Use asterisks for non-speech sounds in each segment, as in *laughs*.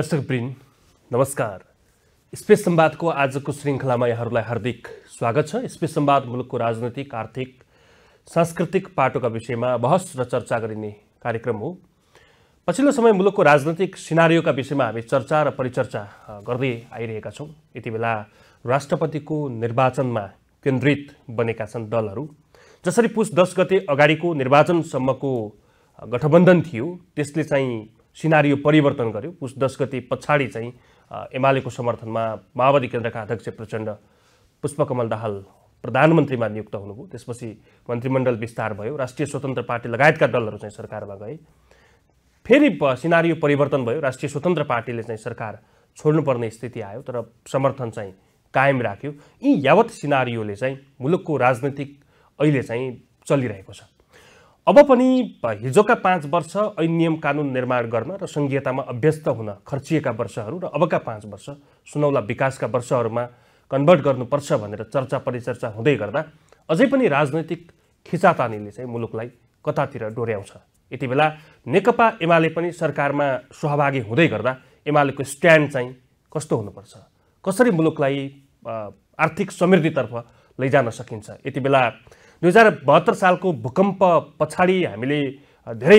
दर्शकवृन्द नमस्कार स्पेस सम्वादको आजको श्रृङ्खलामा यहाँहरूलाई हार्दिक स्वागत छ स्पेस सम्वाद मुलुकको राजनैतिक आर्थिक सांस्कृतिक पाटोका विषयमा बहस र चर्चा गरिने कार्यक्रम हो पछिल्लो समय मुलुकको राजनैतिक सिनारीका विषयमा हामी चर्चा र परिचर्चा गर्दै आइरहेका छौँ यति बेला राष्ट्रपतिको निर्वाचनमा केन्द्रित बनेका छन् दलहरू जसरी पुस दस गते अगाडिको निर्वाचनसम्मको गठबन्धन थियो त्यसले चाहिँ सिनारी परिवर्तन गर्यो पुस दस गति पछाडि चाहिँ एमालेको समर्थनमा माओवादी केन्द्रका अध्यक्ष प्रचण्ड पुष्पकमल दाहाल प्रधानमन्त्रीमा नियुक्त हुनुभयो त्यसपछि मन्त्रीमण्डल विस्तार भयो राष्ट्रिय स्वतन्त्र पार्टी लगायतका दलहरू चाहिँ सरकारमा गए फेरि सिनारी परिवर्तन भयो राष्ट्रिय स्वतन्त्र पार्टीले चाहिँ सरकार छोड्नुपर्ने स्थिति आयो तर समर्थन चाहिँ कायम राख्यो यी यावत सिनारियोले चाहिँ मुलुकको राजनैतिक अहिले चाहिँ चलिरहेको छ अब पनि हिजोका पाँच वर्ष ऐन नियम कानुन निर्माण गर्न र सङ्घीयतामा अभ्यस्त हुन खर्चिएका वर्षहरू र अबका पाँच वर्ष सुनौला विकासका वर्षहरूमा कन्भर्ट गर्नुपर्छ भनेर चर्चा परिचर्चा हुँदै गर्दा अझै पनि राजनैतिक खिचातानीले चाहिँ मुलुकलाई कतातिर डोर्याउँछ यति बेला नेकपा एमाले पनि सरकारमा सहभागी हुँदै गर्दा एमालेको स्ट्यान्ड चाहिँ कस्तो हुनुपर्छ कसरी मुलुकलाई आर्थिक समृद्धितर्फ लैजान सकिन्छ यति बेला दुई हजार बहत्तर सालको भूकम्प पछाडि हामीले धेरै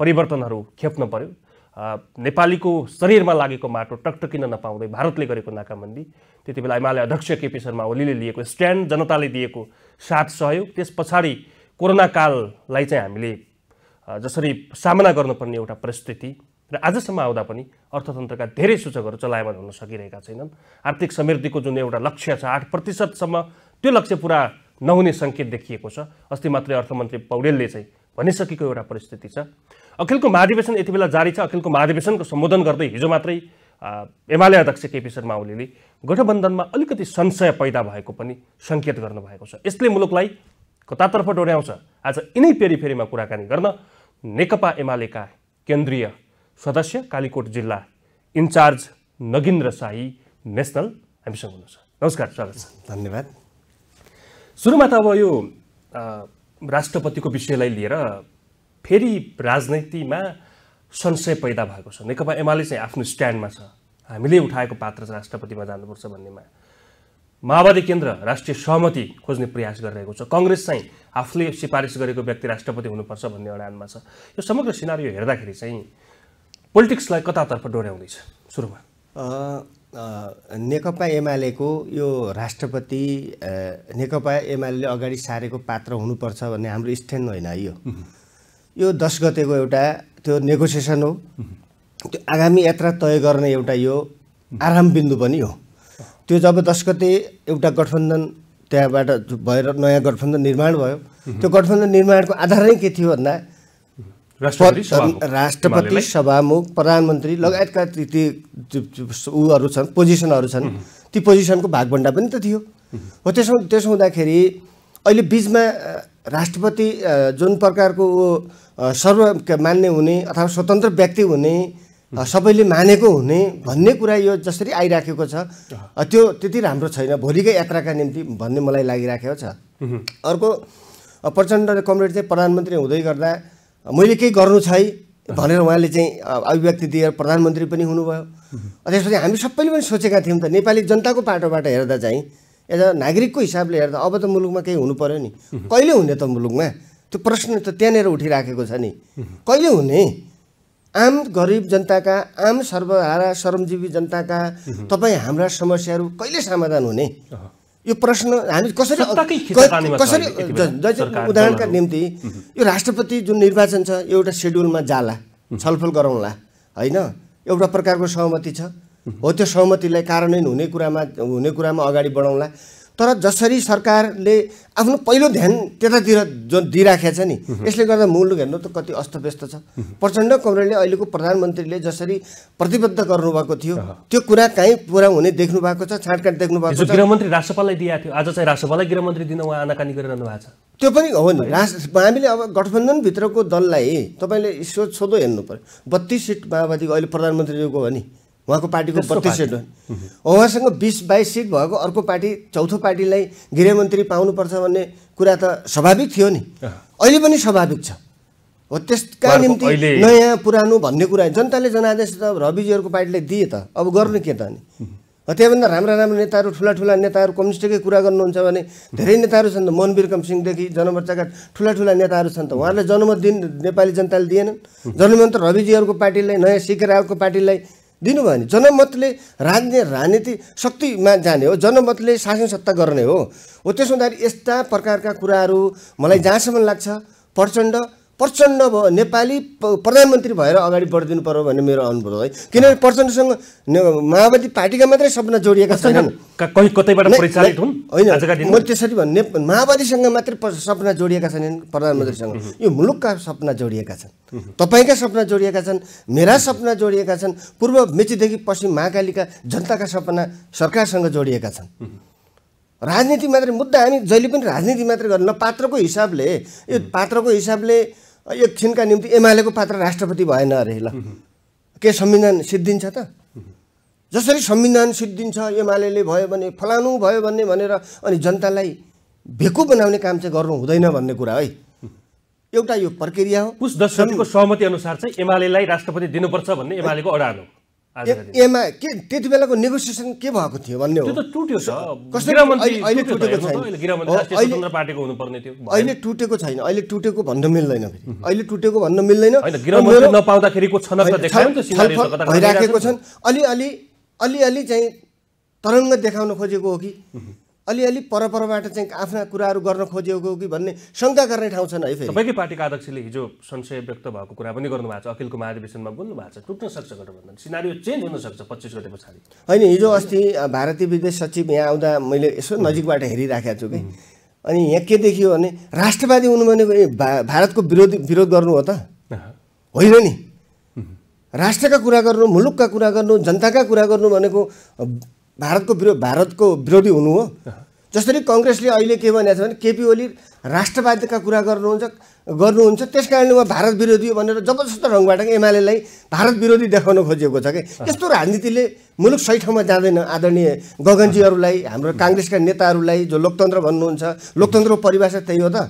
परिवर्तनहरू खेप्न पर्यो नेपालीको शरीरमा लागेको माटो टकटकिन नपाउँदै भारतले गरेको नाकाबन्दी त्यति बेला एमाले अध्यक्ष केपी शर्मा ओलीले लिएको स्ट्यान्ड जनताले दिएको साथ सहयोग त्यस पछाडि कोरोना काललाई चाहिँ हामीले जसरी सामना गर्नुपर्ने एउटा परिस्थिति र आजसम्म आउँदा पनि अर्थतन्त्रका धेरै सूचकहरू चलायमान हुन सकिरहेका छैनन् आर्थिक समृद्धिको जुन एउटा लक्ष्य छ आठ प्रतिशतसम्म त्यो लक्ष्य पुरा नहुने सङ्केत देखिएको छ अस्ति मात्रै अर्थमन्त्री पौडेलले चाहिँ भनिसकेको एउटा परिस्थिति छ अखिलको महाधिवेशन यति बेला जारी छ अखिलको महाधिवेशनको सम्बोधन गर्दै हिजो मात्रै एमाले अध्यक्ष केपी शर्मा ओलीले गठबन्धनमा अलिकति संशय पैदा भएको पनि सङ्केत गर्नुभएको छ यसले मुलुकलाई कतातर्फ डोर्याउँछ आज यिनै फेरिमा कुराकानी गर्न नेकपा एमालेका केन्द्रीय सदस्य कालीकोट जिल्ला इन्चार्ज नगिन्द्र साई नेसनल हामीसँग हुनुहुन्छ नमस्कार स्वागत छ धन्यवाद सुरुमा त अब यो राष्ट्रपतिको विषयलाई लिएर फेरि राजनीतिमा संशय पैदा भएको छ नेकपा एमाले चाहिँ आफ्नो स्ट्यान्डमा छ हामीले उठाएको पात्र चाहिँ राष्ट्रपतिमा जानुपर्छ भन्नेमा माओवादी केन्द्र राष्ट्रिय सहमति खोज्ने प्रयास गरिरहेको छ कङ्ग्रेस चाहिँ आफूले सिफारिस गरेको व्यक्ति राष्ट्रपति हुनुपर्छ भन्ने अडानमा छ यो समग्र सिनारी हेर्दाखेरि चाहिँ पोलिटिक्सलाई कतातर्फ डोर्याउँदैछ सुरुमा नेकपा एमालेको यो राष्ट्रपति नेकपा एमाले अगाडि सारेको पात्र हुनुपर्छ भन्ने हाम्रो स्ट्यान्ड होइन यो यो दस गतेको एउटा त्यो नेगोसिएसन हो त्यो आगामी यात्रा तय गर्ने एउटा यो आराम बिन्दु पनि हो त्यो जब दस गते एउटा गठबन्धन त्यहाँबाट भएर नयाँ गठबन्धन निर्माण भयो त्यो गठबन्धन निर्माणको आधार नै के थियो भन्दा राष्ट्रपति सभामुख प्रधानमन्त्री लगायतका ती ऊहरू छन् पोजिसनहरू छन् ती पोजिसनको भागभन्डा पनि त थियो हो त्यसो त्यसो हुँदाखेरि अहिले बिचमा राष्ट्रपति जुन प्रकारको सर्व मान्ने हुने अथवा स्वतन्त्र व्यक्ति हुने सबैले मानेको हुने भन्ने कुरा यो जसरी आइराखेको छ त्यो त्यति राम्रो छैन भोलिकै यात्राका निम्ति भन्ने मलाई लागिराखेको छ अर्को प्रचण्डले कमरेड चाहिँ प्रधानमन्त्री हुँदै गर्दा मैले केही गर्नु छै भनेर उहाँले चाहिँ अभिव्यक्ति दिएर प्रधानमन्त्री पनि हुनुभयो त्यसपछि हामी सबैले पनि सोचेका थियौँ त नेपाली जनताको पाटोबाट हेर्दा चाहिँ एज अ नागरिकको हिसाबले हेर्दा अब त मुलुकमा केही हुनु पऱ्यो नि कहिले हुने त मुलुकमा त्यो प्रश्न त त्यहाँनिर उठिराखेको छ नि कहिले हुने आम गरिब जनताका आम सर्वहारा श्रमजीवी जनताका तपाईँ हाम्रा समस्याहरू कहिले समाधान हुने यो प्रश्न हामी कसरी कसरी उदाहरणका निम्ति यो राष्ट्रपति जुन निर्वाचन छ एउटा सेड्युलमा जाला छलफल गरौँला होइन एउटा प्रकारको सहमति छ हो त्यो सहमतिलाई कार्यान्वयन हुने कुरामा हुने कुरामा अगाडि बढाउँला तर जसरी सरकारले आफ्नो पहिलो ध्यान त्यतातिर जो दिइराखेको छ नि यसले गर्दा मुलुक हेर्नु त कति अस्तव्यस्त छ प्रचण्ड कमरेडले अहिलेको प्रधानमन्त्रीले जसरी प्रतिबद्ध गर्नुभएको थियो त्यो कुरा काहीँ पुरा हुने देख्नु भएको छ छाँटकाट देख्नु भएको छ गृहमन्त्री राष्ट्रपाललाई दिएको थियो आज चाहिँ राष्ट्रपाललाई गृहमन्त्री दिन उहाँ आनाकानी गरिरहनु भएको छ त्यो पनि हो नि राष्ट्र हामीले अब गठबन्धनभित्रको दललाई तपाईँले सोध सोधो हेर्नु पऱ्यो बत्तिस सिट माओवादीको अहिले प्रधानमन्त्रीको हो नि उहाँको पार्टीको बत्तिस सिट हो उहाँसँग बिस बाइस सिट भएको अर्को पार्टी चौथो पार्टीलाई गृहमन्त्री पाउनुपर्छ भन्ने कुरा त स्वाभाविक थियो नि अहिले पनि स्वाभाविक छ हो त्यसका निम्ति नयाँ पुरानो भन्ने कुरा जनताले जनादेश त रविजीहरूको पार्टीले दिए त अब गर्ने के त नि त्यहाँभन्दा राम्रा राम्रा नेताहरू ठुला ठुला नेताहरू कम्युनिस्टकै कुरा गर्नुहुन्छ भने धेरै नेताहरू छन् त मोहन सिंहदेखि जनमोर्चाका ठुला ठुला नेताहरू छन् त उहाँहरूले जनमत दिन नेपाली जनताले दिएनन् जनमत रविजीहरूको पार्टीलाई नयाँ सिकेर आएको पार्टीलाई दिनुभयो भने जनमतले राज्य राजनीति शक्तिमा जाने हो जनमतले शासन सत्ता गर्ने हो हो त्यसो हुँदाखेरि यस्ता प्रकारका कुराहरू मलाई जहाँसम्म लाग्छ प्रचण्ड प्रचण्ड भयो नेपाली प्रधानमन्त्री भएर अगाडि बढिदिनु पर्यो भन्ने मेरो अनुभव है किनभने प्रचण्डसँग माओवादी पार्टीका मात्रै सपना जोडिएका छैनन् होइन म त्यसरी भन्ने माओवादीसँग मात्रै सपना जोडिएका छैनन् प्रधानमन्त्रीसँग यो मुलुकका सपना जोडिएका छन् तपाईँका सपना जोडिएका छन् मेरा सपना जोडिएका छन् पूर्व मेचीदेखि पश्चिम महाकालीका जनताका सपना सरकारसँग जोडिएका छन् राजनीति मात्रै मुद्दा हामी जहिले पनि राजनीति मात्रै गर्नु पात्रको हिसाबले यो पात्रको हिसाबले एकछिनका निम्ति एमालेको पात्र राष्ट्रपति भएन अरे ल के संविधान सिद्धिन्छ त जसरी संविधान सिद्धिन्छ एमाले भयो भने फलानु भयो भन्ने भनेर अनि जनतालाई भेकु बनाउने काम चाहिँ गर्नु हुँदैन भन्ने कुरा है एउटा यो प्रक्रिया हो पुष दशरथको सहमति अनुसार चाहिँ एमालेलाई राष्ट्रपति दिनुपर्छ भन्ने एमालेको अडान हो एमा के त्यति बेलाको नेगोसिएसन के भएको थियो भन्ने हो अहिले टुटेको छैन अहिले टुटेको भन्न मिल्दैन अहिले टुटेको भन्न मिल्दैन भइराखेको छन् अलिअलि अलिअलि चाहिँ तरङ्ग देखाउन खोजेको हो कि अलिअलि परपरबाट चाहिँ आफ्ना कुराहरू गर्न खोजेको कि भन्ने शङ्का गर्ने ठाउँ छन् है फेरि तपाईँकै पार्टीका अध्यक्षले हिजो संशय व्यक्त भएको कुरा पनि गर्नुभएको छ अखिलको महाधिवेशनमा बोल्नु भएको छ टुट्न सक्छ गठबन्धन सिनारियो चेन्ज हुनसक्छ पच्चिस गते पछाडि होइन हिजो अस्ति भारतीय विदेश सचिव यहाँ आउँदा मैले यसो नजिकबाट हेरिराखेको छु कि अनि यहाँ के देखियो भने राष्ट्रवादी हुनु भनेको भारतको विरोध विरोध गर्नु हो त होइन नि राष्ट्रका कुरा गर्नु मुलुकका कुरा गर्नु जनताका कुरा गर्नु भनेको भारतको विरोध भारतको विरोधी हुनु हो जसरी कङ्ग्रेसले अहिले के भनेको छ भने केपी ओली राष्ट्रवादका कुरा गर्नुहुन्छ गर्नुहुन्छ त्यस कारणले उहाँ भारत विरोधी हो भनेर जबरजस्त ढङ्गबाट एमालेलाई भारत विरोधी देखाउन खोजिएको छ कि यस्तो राजनीतिले मुलुक सही ठाउँमा जाँदैन आदरणीय गगनजीहरूलाई हाम्रो काङ्ग्रेसका नेताहरूलाई जो लोकतन्त्र भन्नुहुन्छ लोकतन्त्रको परिभाषा त्यही हो त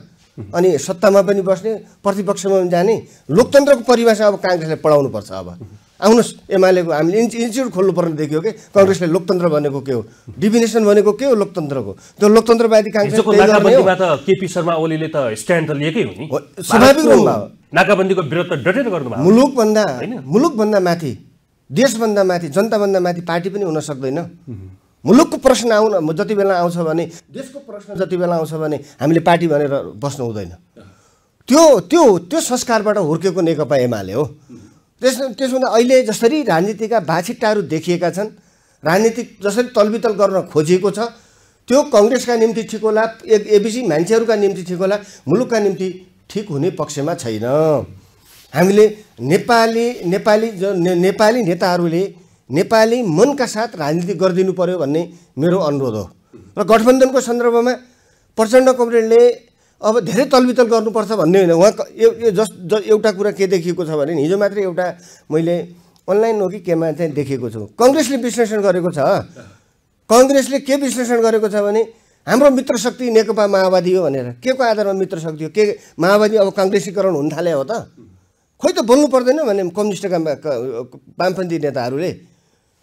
अनि सत्तामा पनि बस्ने प्रतिपक्षमा पनि जाने लोकतन्त्रको परिभाषा अब काङ्ग्रेसले पढाउनुपर्छ अब आउनुहोस् एमालेको हामीले इन्च इन्स्टिच्युट खोल्नुपर्ने देखियो कि कङ्ग्रेसले लोकतन्त्र भनेको के हो डिभिनेसन भनेको के हो लोकतन्त्रको त्यो लोकतन्त्रवादी केपी शर्मा ओलीले त स्ट्यान्ड त लिएकै हो नि स्वाभाविक रूपमा नाकाबन्दीको विरोध त डटेर गर्नु मुलुकभन्दा मुलुकभन्दा माथि देशभन्दा माथि जनताभन्दा माथि पार्टी पनि हुन सक्दैन मुलुकको प्रश्न आउन जति बेला आउँछ भने देशको प्रश्न जति बेला आउँछ भने हामीले पार्टी भनेर बस्नु हुँदैन त्यो त्यो त्यो संस्कारबाट हुर्केको नेकपा एमाले हो त्यस त्यसभन्दा अहिले जसरी राजनीतिका भाछिट्टाहरू देखिएका छन् राजनीति जसरी तलबितल गर्न खोजिएको छ त्यो कङ्ग्रेसका निम्ति ठिक होला ए एबिसी मान्छेहरूका निम्ति ठिक होला मुलुकका निम्ति ठिक हुने पक्षमा छैन हामीले नेपाली नेपाली जो नेपाली नेताहरूले नेपाली मनका साथ राजनीति गरिदिनु पर्यो भन्ने मेरो अनुरोध हो र गठबन्धनको सन्दर्भमा प्रचण्ड कमरेडले अब धेरै तलबितल गर्नुपर्छ भन्ने होइन उहाँ यो जस एउटा कुरा के देखिएको छ भने हिजो मात्रै एउटा मैले अनलाइन हो कि केमा चाहिँ देखेको छु कङ्ग्रेसले विश्लेषण गरेको छ कङ्ग्रेसले के विश्लेषण गरेको छ भने हाम्रो मित्र शक्ति नेकपा माओवादी हो भनेर के को आधारमा मित्र शक्ति हो के माओवादी अब कङ्ग्रेसीकरण हुन थाले हो त खोइ त बोल्नु पर्दैन भने कम्युनिस्टका वामपन्थी नेताहरूले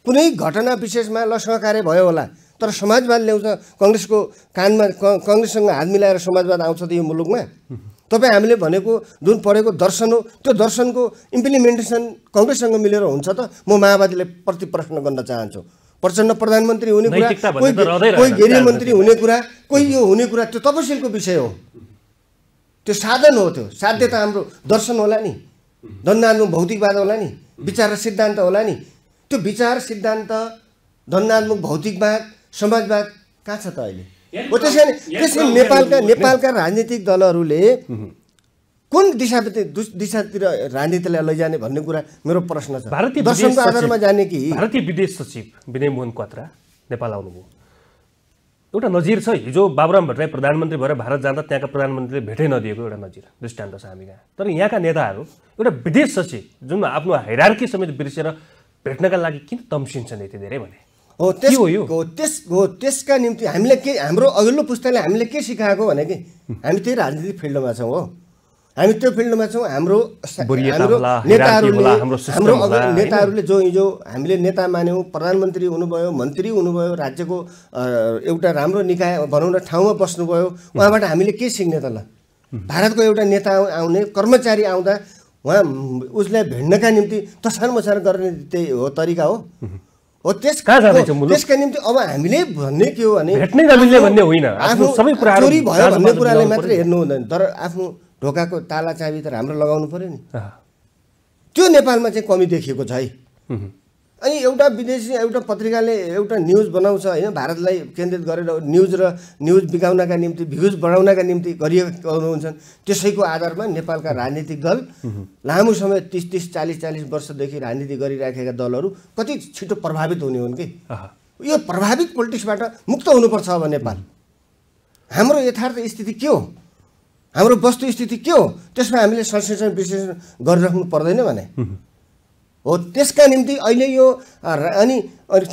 कुनै घटना विशेषमा ल सहकार्य भयो होला तर समाजवाद ल्याउँछ कङ्ग्रेसको कानमा कङ्ग्रेससँग हात मिलाएर समाजवाद आउँछ त यो मुलुकमा तपाईँ हामीले भनेको जुन पढेको दर्शन हो त्यो दर्शनको इम्प्लिमेन्टेसन कङ्ग्रेससँग मिलेर हुन्छ त म माओवादीलाई प्रति प्रश्न गर्न चाहन्छु प्रचण्ड प्रधानमन्त्री हुने कुरा कोही कोही गृह मन्त्री हुने कुरा कोही यो हुने कुरा त्यो तपसिलको विषय हो त्यो साधन हो त्यो साध्य त हाम्रो दर्शन होला नि धन्दात्मक भौतिकवाद होला नि विचार र सिद्धान्त होला नि त्यो विचार सिद्धान्त धन्दात्मक भौतिकवाद समाजवाद कहाँ छ त अहिले हो त्यस कारण त्यसै नेपालका नेपालका राजनीतिक दलहरूले कुन दु दिशातिर राजनीतिलाई लैजाने भन्ने कुरा मेरो प्रश्न छ भारतीय दर्शनको आधारमा जाने कि भारतीय विदेश सचिव विनय मोहन कत्रा नेपाल आउनुभयो एउटा नजिर छ हिजो बाबुराम भट्टराई प्रधानमन्त्री भएर भारत जाँदा त्यहाँका प्रधानमन्त्रीले भेटै नदिएको एउटा नजिर दृष्टान्त छ हामी कहाँ तर यहाँका नेताहरू एउटा विदेश सचिव जुन आफ्नो हैरार्की समेत बिर्सेर भेट्नका लागि किन तम्सिन्छन् यति धेरै भने हो त्यस हो त्यस हो त्यसका निम्ति हामीले के हाम्रो अघिल्लो पुस्ताले हामीले के सिकाएको भने कि हामी त्यही राजनीतिक फिल्डमा छौँ हो हामी त्यो फिल्डमा छौँ हाम्रो हाम्रो नेताहरूले हाम्रो नेताहरूले जो हिजो हामीले नेता मान्यौँ प्रधानमन्त्री हुनुभयो मन्त्री हुनुभयो राज्यको एउटा राम्रो निकाय भनौँ न ठाउँमा बस्नुभयो उहाँबाट हामीले के सिक्ने त ल भारतको एउटा नेता आउने कर्मचारी आउँदा उहाँ उसलाई भेट्नका निम्ति तसार मसार गर्ने त्यही हो तरिका हो हो त्यस त्यसका निम्ति अब हामीले भन्ने के हो भने भेट्नै भन्ने होइन आफ्नो सबै कुरा चोरी भयो भन्ने कुराले मात्रै हेर्नु हुँदैन तर आफ्नो ढोकाको ताला चाबी त राम्रो लगाउनु पऱ्यो नि त्यो नेपालमा चाहिँ कमी देखिएको छ है अनि एउटा विदेशी एउटा पत्रिकाले एउटा न्युज बनाउँछ होइन भारतलाई केन्द्रित गरेर न्युज र न्युज बिगाउनका निम्ति भ्युज बढाउनका निम्ति गरिएको हुन्छन् त्यसैको आधारमा नेपालका राजनीतिक दल लामो समय तिस तिस चालिस चालिस वर्षदेखि राजनीति गरिराखेका दलहरू कति छिटो प्रभावित हुने हुन् कि यो प्रभावित पोलिटिक्सबाट मुक्त हुनुपर्छ अब नेपाल हाम्रो यथार्थ स्थिति के हो हाम्रो वस्तुस्थिति के हो त्यसमा हामीले संश्लेषण विश्लेषण गरिराख्नु पर्दैन भने हो त्यसका निम्ति अहिले यो अनि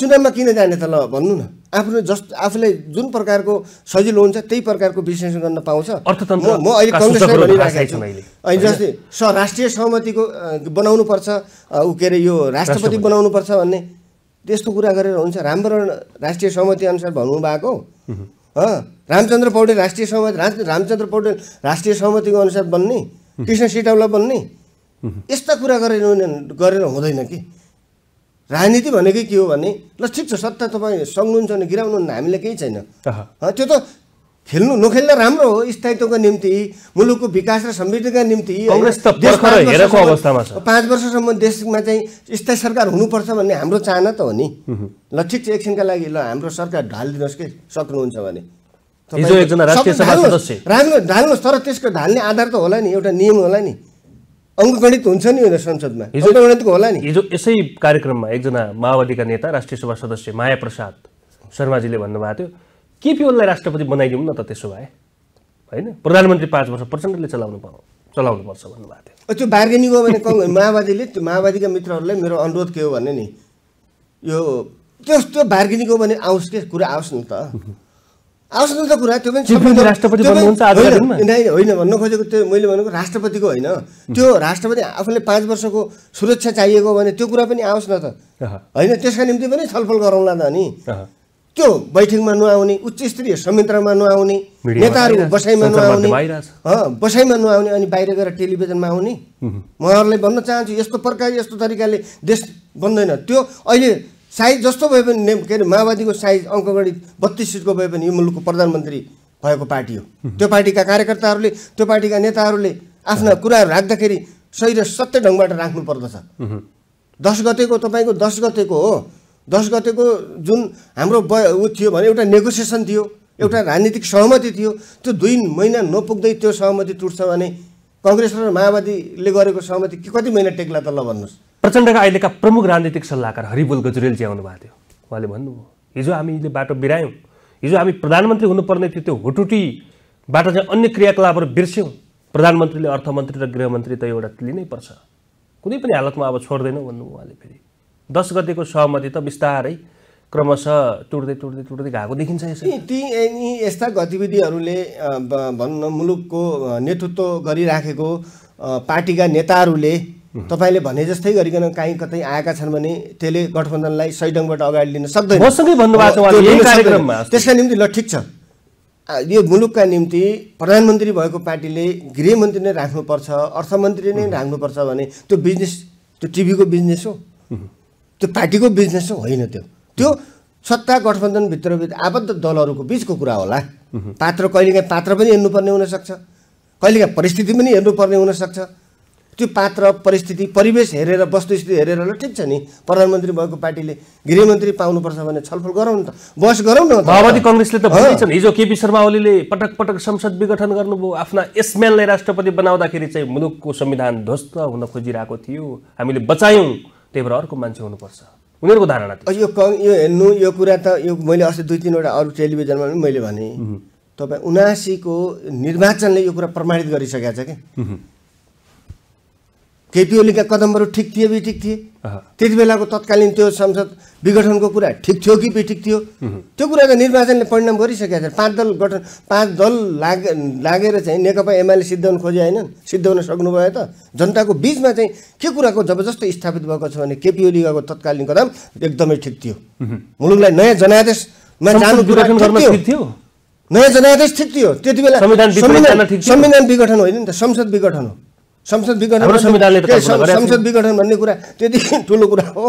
चुनावमा किन जाने त ल भन्नु न आफ्नो जस आफूले जुन प्रकारको सजिलो हुन्छ त्यही प्रकारको विश्लेषण गर्न पाउँछ म अहिले भनिराखेको छु अहिले जस्तै स राष्ट्रिय सहमतिको बनाउनुपर्छ ऊ के अरे यो राष्ट्रपति बनाउनु पर्छ भन्ने त्यस्तो कुरा गरेर हुन्छ राम्रो राष्ट्रिय सहमति सहमतिअनुसार भन्नुभएको रामचन्द्र पौडेल राष्ट्रिय सहमति रामचन्द्र पौडेल राष्ट्रिय सहमतिको अनुसार बन्ने कृष्ण सिटाउला बन्ने यस्ता कुरा गरेन गरेर हुँदैन कि राजनीति भनेकै के हो भने ल ठिक छ सत्ता तपाईँ सक्नुहुन्छ भने गिराउनुहुन्न हामीलाई केही छैन त्यो त खेल्नु नखेल्न राम्रो हो स्थायित्वको निम्ति मुलुकको विकास र समृद्धिका निम्ति पाँच वर्षसम्म देशमा चाहिँ स्थायी सरकार हुनुपर्छ भन्ने हाम्रो चाहना त हो नि ल ठिक छ एकछिनका लागि ल हाम्रो सरकार ढालिदिनुहोस् कि सक्नुहुन्छ भने राम्रो ढाल्नुहोस् तर त्यसको ढाल्ने आधार त होला नि एउटा नियम होला नि अङ्कगणित हुन्छ नि होइन संसदमा गणितको होला नि हिजो यसै कार्यक्रममा एकजना माओवादीका नेता राष्ट्रिय सभा सदस्य माया प्रसाद शर्माजीले भन्नुभएको थियो उनलाई राष्ट्रपति बनाइदिउँ न त त्यसो भए होइन प्रधानमन्त्री पाँच वर्ष प्रचण्डले चलाउनु पाउँ पर्छ भन्नुभएको थियो त्यो बार्गेनिङ हो भने माओवादीले त्यो माओवादीका मित्रहरूलाई मेरो अनुरोध के हो भने नि यो त्यस्तो बार्गेनिङ हो भने आओस् के कुरा आओस् न त आवश्यकता कुरा त्यो पनि राष्ट्रपति होइन भन्न खोजेको त्यो मैले भनेको राष्ट्रपतिको होइन त्यो राष्ट्रपति आफूले पाँच वर्षको सुरक्षा चाहिएको भने त्यो कुरा पनि आओस् न त होइन त्यसका निम्ति पनि छलफल गरौँला त अनि त्यो बैठकमा नआउने उच्च स्तरीय संयन्त्रमा नआउने नेताहरू बसाइमा नआउने बसाइमा नआउने अनि बाहिर गएर टेलिभिजनमा आउने उहाँहरूलाई भन्न चाहन्छु यस्तो प्रकार यस्तो तरिकाले देश बन्दैन त्यो अहिले साइज जस्तो भए पनि ने के अरे माओवादीको साइज अङ्कगणित बत्तिस सिटको भए पनि यो मुलुकको प्रधानमन्त्री भएको पार्टी हो त्यो पार्टीका कार्यकर्ताहरूले त्यो पार्टीका नेताहरूले आफ्ना कुराहरू राख्दाखेरि सही र सत्य ढङ्गबाट राख्नु पर्दछ दस गतेको तपाईँको दस गतेको हो दस गतेको जुन हाम्रो ब ऊ थियो भने एउटा नेगोसिएसन थियो एउटा राजनीतिक सहमति थियो त्यो दुई महिना नपुग्दै त्यो सहमति टुट्छ भने कङ्ग्रेस र माओवादीले गरेको सहमति कति महिना टेक्ला त ल भन्नुहोस् प्रचण्डका अहिलेका प्रमुख राजनीतिक सल्लाहकार हरिबोल गजुरेलजी आउनुभएको थियो उहाँले भन्नुभयो हिजो हामीले बाटो बिरायौँ हिजो हामी प्रधानमन्त्री हुनुपर्ने थियो त्यो होटुटीबाट चाहिँ अन्य क्रियाकलापहरू बिर्स्यौँ प्रधानमन्त्रीले अर्थमन्त्री र गृहमन्त्री त एउटा लिनै पर्छ कुनै पनि हालतमा अब छोड्दैनौँ भन्नुभयो उहाँले फेरि दस गतिको सहमति त बिस्तारै क्रमशः टुट्दै टुट्दै टुट्दै गएको देखिन्छ यसरी ती यस्ता गतिविधिहरूले भनौँ न मुलुकको नेतृत्व गरिराखेको पार्टीका नेताहरूले तपाईँले भने जस्तै गरिकन काहीँ कतै आएका छन् भने त्यसले गठबन्धनलाई सही ढङ्गबाट अगाडि लिन सक्दैन त्यसका निम्ति ल ठिक छ यो मुलुकका निम्ति प्रधानमन्त्री भएको पार्टीले गृहमन्त्री नै राख्नुपर्छ अर्थमन्त्री नै राख्नुपर्छ भने त्यो बिजनेस त्यो टिभीको बिजनेस हो त्यो पार्टीको बिजनेस हो होइन त्यो त्यो सत्ता गठबन्धनभित्र आबद्ध दलहरूको बिचको कुरा होला पात्र कहिलेकाहीँ पात्र पनि हेर्नुपर्ने हुनसक्छ कहिलेकाहीँ परिस्थिति पनि हेर्नुपर्ने हुनसक्छ त्यो पात्र परिस्थिति परिवेश हेरेर वस्तुस्थिति हेरेर ल ठिक छ नि प्रधानमन्त्री भएको पार्टीले गृहमन्त्री पाउनुपर्छ भने छलफल गरौँ न त बस गरौँ न माओवादी कङ्ग्रेसले त भन्छ हिजो केपी शर्मा ओलीले पटक पटक संसद विघटन गर्नुभयो आफ्ना यसम्यानलाई राष्ट्रपति बनाउँदाखेरि चाहिँ मुलुकको संविधान ध्वस्त हुन खोजिरहेको थियो हामीले बचायौँ त्यही भएर अर्को मान्छे हुनुपर्छ उनीहरूको धारणा यो कङ यो हेर्नु यो कुरा त यो मैले अस्ति दुई तिनवटा अरू टेलिभिजनमा पनि मैले भनेँ तपाईँ उनासीको निर्वाचनले यो कुरा प्रमाणित गरिसकेको छ क्या केपी ओलीका कदमहरू ठिक थिए ठिक थिए त्यति बेलाको तत्कालीन त्यो संसद विघटनको कुरा ठिक थियो कि बेठिक थियो त्यो कुरा त निर्वाचनले परिणाम गरिसकेका छन् पाँच दल गठन पाँच दल लागे लागेर चाहिँ नेकपा एमाले सिद्धाउन खोजे होइनन् सिद्धाउन भयो त जनताको बिचमा चाहिँ के कुराको जबरजस्त स्थापित भएको छ भने केपी ओलीको तत्कालीन कदम एकदमै ठिक थियो मुलुकलाई नयाँ जनादेशमा जानु थियो नयाँ जनादेश ठिक थियो त्यति बेला संविधान विघटन होइन नि त संसद विघटन हो संसद विघटन संसद विघटन भन्ने कुरा त्यति ठुलो कुरा हो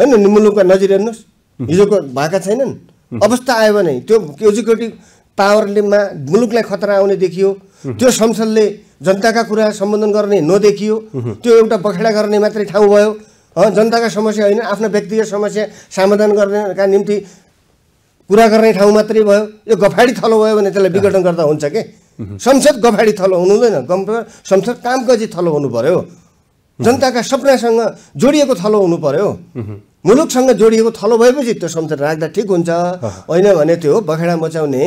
होइन मुलुकका नजिर हेर्नुहोस् हिजोको भएका छैनन् अवस्था आयो भने त्यो पावरले पावरलेमा मुलुकलाई खतरा आउने देखियो त्यो संसदले जनताका कुरा सम्बोधन गर्ने नदेखियो त्यो एउटा बखेडा गर्ने मात्रै ठाउँ भयो जनताका समस्या होइन आफ्नो व्यक्तिगत समस्या समाधान गर्नका निम्ति कुरा गर्ने ठाउँ मात्रै भयो यो गफाडी थलो भयो भने त्यसलाई विघटन गर्दा हुन्छ के संसद गफाडी थलो हुनुहुँदैन हुँदैन संसद कामकाजी थलो हुनु पर्यो जनताका सपनासँग जोडिएको थलो हुनु पर्यो मुलुकसँग जोडिएको थलो भएपछि त्यो संसद राख्दा ठिक हुन्छ होइन भने त्यो बखेडा मचाउने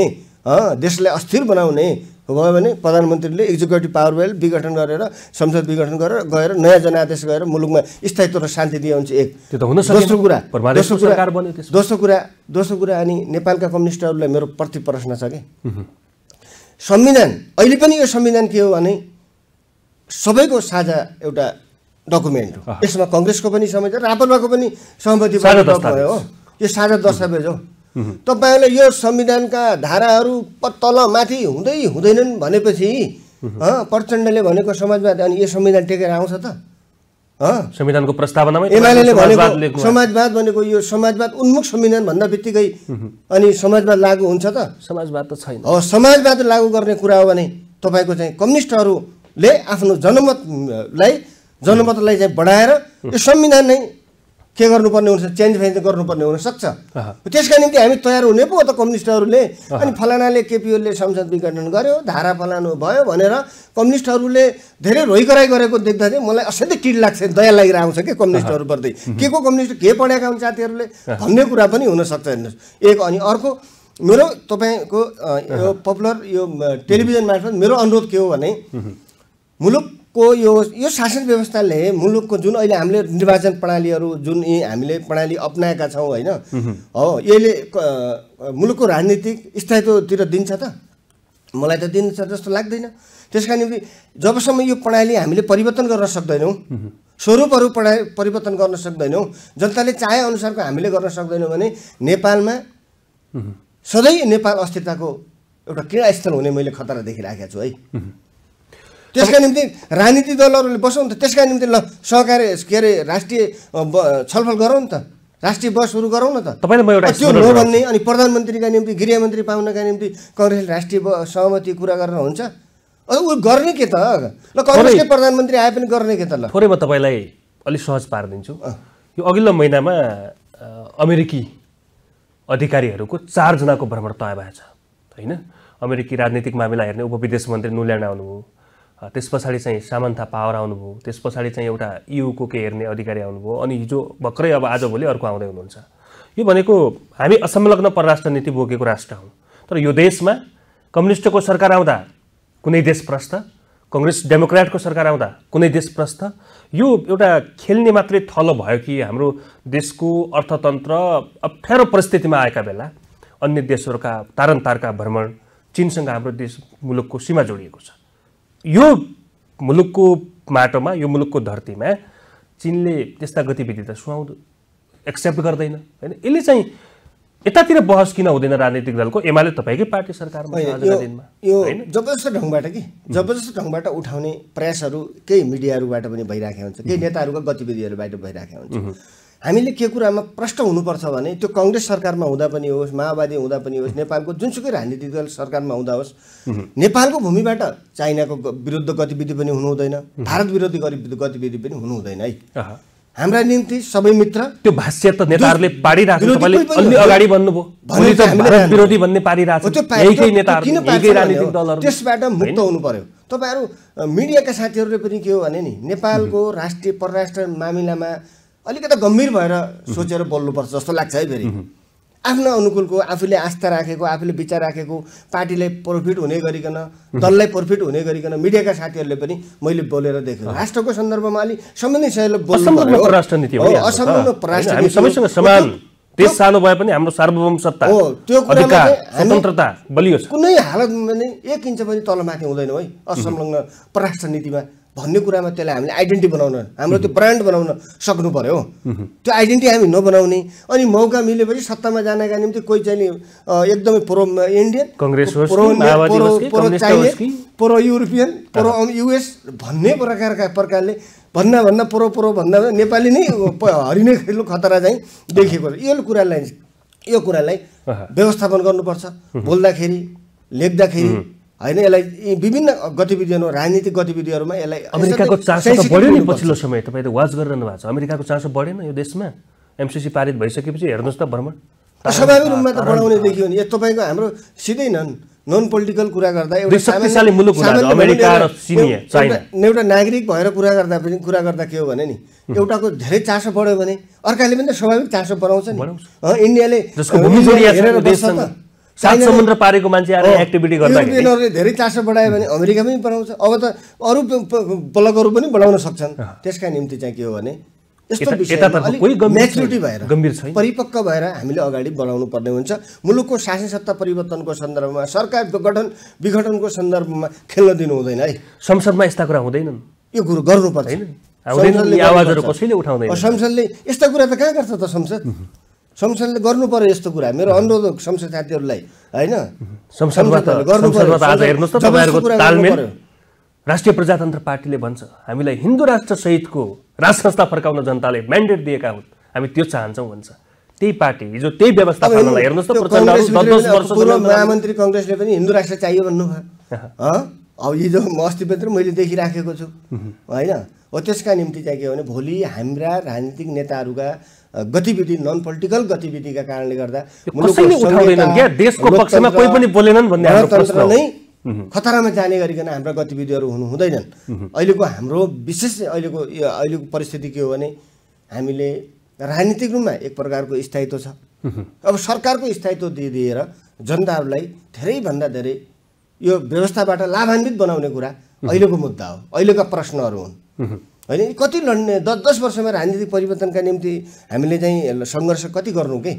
देशलाई अस्थिर बनाउने भयो भने प्रधानमन्त्रीले एक्जिक्युटिभ पावर बेल विघटन गरेर संसद विघटन गरेर गएर नयाँ जनादेश गएर मुलुकमा स्थायित्व र शान्ति दिए हुन्छ एक त्यो त हुन दोस्रो कुरा दोस्रो कुरा दोस्रो कुरा दोस्रो कुरा अनि नेपालका कम्युनिस्टहरूलाई मेरो प्रति प्रश्न छ कि संविधान अहिले पनि यो संविधान के हो भने सबैको साझा एउटा डकुमेन्ट हो यसमा कङ्ग्रेसको पनि समय रापरवाको पनि सहमति हो यो साझा दस्तावेज हो तपाईँहरूलाई यो संविधानका धाराहरू तल माथि हुँदै हुँदैनन् भनेपछि प्रचण्डले भनेको समाजवाद अनि यो संविधान टेकेर आउँछ त संविधानको प्रस्तावनामै एमाले भनेको समाजवाद भनेको यो समाजवाद उन्मुख संविधान भन्दा बित्तिकै अनि समाजवाद लागू हुन्छ त समाजवाद त छैन समाजवाद लागू गर्ने कुरा हो भने तपाईँको चाहिँ कम्युनिस्टहरूले आफ्नो जनमतलाई जनमतलाई चाहिँ बढाएर यो संविधान नै के गर्नुपर्ने हुन्छ चेन्ज फेन्ज गर्नुपर्ने हुनसक्छ त्यसका निम्ति हामी तयार हुने पो त कम्युनिस्टहरूले अनि फलानाले केपिओले संसद विघटन गर्यो धारा फलानु भयो भनेर कम्युनिस्टहरूले धेरै रोइकराई गरेको देख्दा चाहिँ मलाई असाध्यै किड लाग्छ दया लागेर आउँछ कि कम्युनिस्टहरूप्रति के को कम्युनिस्ट के पढेका हुन् साथीहरूले भन्ने कुरा पनि हुनसक्छ हेर्नुहोस् एक अनि अर्को मेरो तपाईँको यो पपुलर यो टेलिभिजन मार्फत मेरो अनुरोध के हो भने मुलुक को यो यो शासन व्यवस्थाले मुलुकको जुन अहिले हामीले निर्वाचन प्रणालीहरू जुन यी हामीले प्रणाली अप्नाएका छौँ होइन हो यसले मुलुकको राजनीतिक स्थायित्वतिर दिन्छ त मलाई त दिन्छ जस्तो लाग्दैन त्यस कारण जबसम्म यो प्रणाली हामीले परिवर्तन गर्न सक्दैनौँ स्वरूपहरू पढा परिवर्तन गर्न सक्दैनौँ जनताले चाहे अनुसारको हामीले गर्न सक्दैनौँ भने नेपालमा सधैँ नेपाल अस्थिरताको एउटा क्रीडास्थल हुने मैले खतरा देखिराखेको छु है त्यसका निम्ति राजनीति दलहरूले बसौँ त त्यसका निम्ति ल सहकारी के अरे राष्ट्रिय छलफल गरौँ नि त राष्ट्रिय बस सुरु गरौँ न त तपाईँले म एउटा त्यो नभन्ने अनि प्रधानमन्त्रीका निम्ति गृहमन्त्री पाउनका निम्ति कङ्ग्रेसले राष्ट्रिय सहमति कुरा गरेर हुन्छ ऊ गर्ने के त ल कङ्ग्रेसकै प्रधानमन्त्री आए पनि गर्ने के त ल थोरै म तपाईँलाई अलिक सहज पारिदिन्छु यो अघिल्लो महिनामा अमेरिकी अधिकारीहरूको चारजनाको भ्रमण तय भएछ छ होइन अमेरिकी राजनीतिक मामिला हेर्ने उपविदेश मन्त्री नुल्यान्ड आउनुभयो त्यस पछाडि चाहिँ सामन्था पावर आउनुभयो त्यस पछाडि चाहिँ एउटा युको के हेर्ने अधिकारी आउनुभयो अनि हिजो भर्खरै अब आजभोलि अर्को आउँदै हुनुहुन्छ यो भनेको हामी असंलग्न परराष्ट्र नीति बोकेको राष्ट्र हौँ तर यो देशमा कम्युनिस्टको सरकार आउँदा कुनै देश प्रस्त कङ्ग्रेस डेमोक्रेटको सरकार आउँदा कुनै देश प्रस्त यो एउटा खेल्ने मात्रै थलो भयो कि हाम्रो देशको अर्थतन्त्र अप्ठ्यारो परिस्थितिमा आएका बेला अन्य देशहरूका तारका भ्रमण चिनसँग हाम्रो देश मुलुकको सीमा जोडिएको छ यो मुलुकको माटोमा यो मुलुकको धरतीमा चिनले त्यस्ता गतिविधि त सुहाउँदो एक्सेप्ट गर्दैन होइन यसले चाहिँ यतातिर बहस किन हुँदैन राजनीतिक दलको एमाले तपाईँकै पार्टी सरकारमा यो जबरजस्त ढङ्गबाट कि जबरजस्त ढङ्गबाट उठाउने प्रयासहरू केही मिडियाहरूबाट पनि भइराखेको हुन्छ केही नेताहरूको गतिविधिहरूबाट भइराखेको हुन्छ हामीले के कुरामा प्रष्ट हुनुपर्छ भने त्यो कङ्ग्रेस सरकारमा हुँदा पनि होस् माओवादी हुँदा पनि होस् नेपालको जुनसुकै राजनीतिक दल सरकारमा हुँदा होस् नेपालको भूमिबाट चाइनाको विरुद्ध गतिविधि पनि हुनु हुँदैन भारत विरोधी गतिविधि पनि हुनु हुँदैन है हाम्रा निम्ति सबै मित्र त्यो भाष्य त नेताहरूले त्यसबाट मुक्त हुनु पर्यो तपाईँहरू मिडियाका साथीहरूले पनि के हो भने नि नेपालको राष्ट्रिय परराष्ट्र मामिलामा अलिकति गम्भीर भएर सोचेर बोल्नुपर्छ जस्तो लाग्छ है फेरि आफ्नो अनुकूलको आफूले आस्था राखेको आफूले विचार राखेको पार्टीलाई प्रफिट हुने गरिकन दललाई प्रफिट हुने गरिकन मिडियाका साथीहरूले पनि मैले बोलेर देखेँ राष्ट्रको सन्दर्भमा अलिक सम्बन्धित समान देश सानो भए पनि हाम्रो सार्वभौम सत्ता हो त्यो स्वतन्त्रता बलियो कुनै हालतमा पनि एक इन्च पनि तलमाथि हुँदैन है असंलग्न पराष्ट्र नीतिमा भन्ने कुरामा त्यसलाई हामीले आइडेन्टिटी बनाउन हाम्रो त्यो ब्रान्ड बनाउन सक्नु पऱ्यो त्यो आइडेन्टिटी हामी नबनाउने अनि मौका मिलेपछि सत्तामा जानका निम्ति कोही चाहिँ नि एकदमै pro Indian pro Chinese pro European pro US भन्ने प्रकारका प्रकारले भन्दा भन्दा प्रो प्रो भन्दा नेपाली नै हरिने खेल्नु खतरा चाहिँ देखेको यो कुरालाई यो कुरालाई व्यवस्थापन गर्नुपर्छ बोल्दाखेरि लेख्दाखेरि होइन यसलाई विभिन्न गतिविधिहरू राजनीतिक गतिविधिहरूमा यसलाई अमेरिकाको चासो बढ्यो नि पछिल्लो समय त वाच गरिरहनु भएको छ अमेरिकाको चासो बढेन यो देशमा एमसिसी पारित भइसकेपछि हेर्नुहोस् त भ्रमण स्वाभाविक रूपमा त बढाउने देखियो नि यो तपाईँको हाम्रो सिधै नन नन पोलिटिकल कुरा गर्दा एउटा एउटा नागरिक भएर कुरा गर्दा पनि कुरा गर्दा के हो भने नि एउटाको धेरै चासो बढ्यो भने अर्काले पनि त स्वाभाविक चासो बढाउँछ नि इन्डियाले सात समुद्र पारेको मान्छे एक्टिभिटी गर्दा युरोपियनहरूले धेरै चासो बढायो भने अमेरिका पनि बढाउँछ अब त अरू ब्लकहरू पनि बढाउन सक्छन् त्यसका निम्ति चाहिँ के हो भने यस्तो म्याच्युरिटी भएर गम्भीर परिपक्व भएर हामीले अगाडि बढाउनु पर्ने हुन्छ मुलुकको शासन सत्ता परिवर्तनको सन्दर्भमा सरकार गठन विघटनको सन्दर्भमा खेल्न दिनु हुँदैन है संसदमा यस्ता कुरा हुँदैनन् यो कुरो गर्नु पर्दैन आवाजहरू कसैले उठाउँदैन संसदले यस्ता कुरा त कहाँ गर्छ त संसद संसदले गर्नु पर्यो यस्तो कुरा मेरो अनुरोध संसद साथीहरूलाई होइन राष्ट्रिय प्रजातन्त्र पार्टीले भन्छ हामीलाई हिन्दू राष्ट्रसहितको राज संस्था फर्काउन जनताले म्यान्डेट दिएका हुन् हामी त्यो चाहन्छौँ भन्छ त्यही पार्टी हिजो त्यही व्यवस्था महामन्त्री कङ्ग्रेसले पनि हिन्दू राष्ट्र चाहियो भन्नुभयो अब हिजो म अस्ति मात्र मैले देखिराखेको छु होइन हो त्यसका निम्ति चाहिँ के हो भने भोलि हाम्रा राजनीतिक नेताहरूका गतिविधि नन पोलिटिकल गतिविधिका कारणले गर्दा देशको पक्षमा कोही पनि बोलेनन् भन्ने गणतन्त्र नै खतरामा जाने गरिकन हाम्रा गतिविधिहरू हुनु हुँदैनन् अहिलेको हाम्रो विशेष अहिलेको अहिलेको परिस्थिति के हो भने हामीले राजनीतिक रूपमा एक प्रकारको स्थायित्व छ अब सरकारको स्थायित्व दिएर जनताहरूलाई धेरैभन्दा धेरै यो व्यवस्थाबाट लाभान्वित बनाउने कुरा अहिलेको मुद्दा हो अहिलेका प्रश्नहरू हुन् होइन कति लड्ने दस दस वर्षमा राजनीतिक परिवर्तनका निम्ति हामीले चाहिँ सङ्घर्ष कति गर्नु के